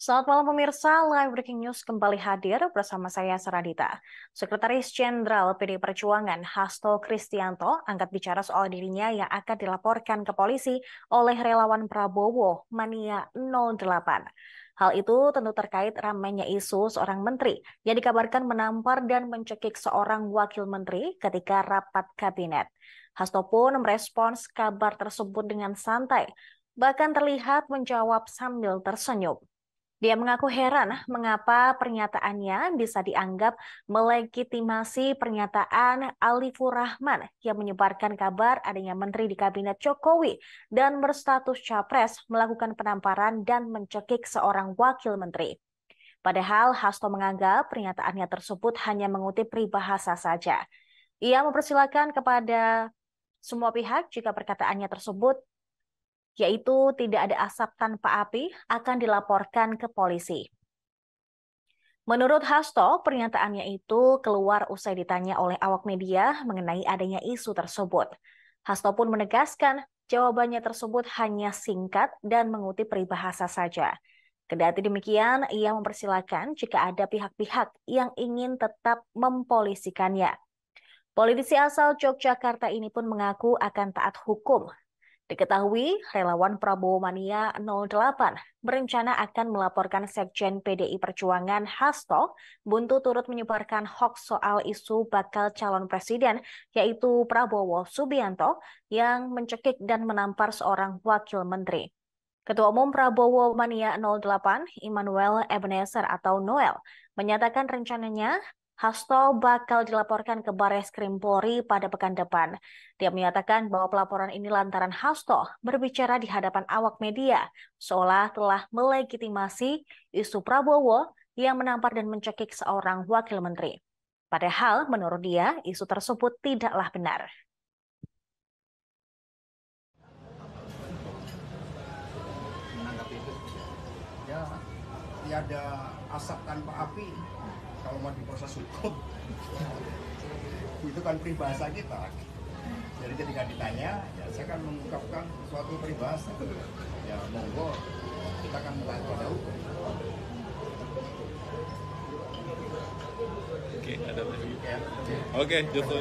Selamat malam pemirsa, Live Breaking News kembali hadir bersama saya Saradita. Sekretaris Jenderal PD Perjuangan Hasto Kristianto angkat bicara soal dirinya yang akan dilaporkan ke polisi oleh relawan Prabowo Mania 08. Hal itu tentu terkait ramainya isu seorang menteri yang dikabarkan menampar dan mencekik seorang wakil menteri ketika rapat kabinet. Hasto pun merespons kabar tersebut dengan santai, bahkan terlihat menjawab sambil tersenyum. Dia mengaku heran ah, mengapa pernyataannya bisa dianggap melegitimasi pernyataan Ali Rahman yang menyebarkan kabar adanya menteri di kabinet Jokowi dan berstatus capres melakukan penamparan dan mencekik seorang wakil menteri. Padahal Hasto menganggap pernyataannya tersebut hanya mengutip peribahasa saja. Ia mempersilahkan kepada semua pihak jika perkataannya tersebut yaitu tidak ada asap tanpa api, akan dilaporkan ke polisi. Menurut Hasto, pernyataannya itu keluar usai ditanya oleh awak media mengenai adanya isu tersebut. Hasto pun menegaskan jawabannya tersebut hanya singkat dan mengutip peribahasa saja. Kedati demikian, ia mempersilahkan jika ada pihak-pihak yang ingin tetap mempolisikannya. Politisi asal Yogyakarta ini pun mengaku akan taat hukum Diketahui, relawan Prabowo Mania 08 berencana akan melaporkan Sekjen PDI Perjuangan Hasto buntu turut menyebarkan hoax soal isu bakal calon presiden yaitu Prabowo Subianto yang mencekik dan menampar seorang wakil menteri. Ketua Umum Prabowo Mania 08, Immanuel Ebenezer atau Noel, menyatakan rencananya Hasto bakal dilaporkan ke Bares Krim Polri pada pekan depan. Dia menyatakan bahwa pelaporan ini lantaran Hasto berbicara di hadapan awak media, seolah telah melegitimasi isu Prabowo yang menampar dan mencekik seorang wakil menteri. Padahal menurut dia isu tersebut tidaklah benar. tiada asap tanpa api kalau mau diproses hukum itu kan peribahasa kita jadi ketika ditanya ya saya akan mengungkapkan suatu peribahasa ya monggo kita akan melihat pada hukum Oke, ada lagi. Ya. Oke, cukup.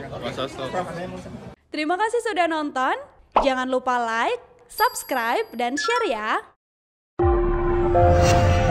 Terima kasih sudah nonton. Jangan lupa like, subscribe, dan share ya.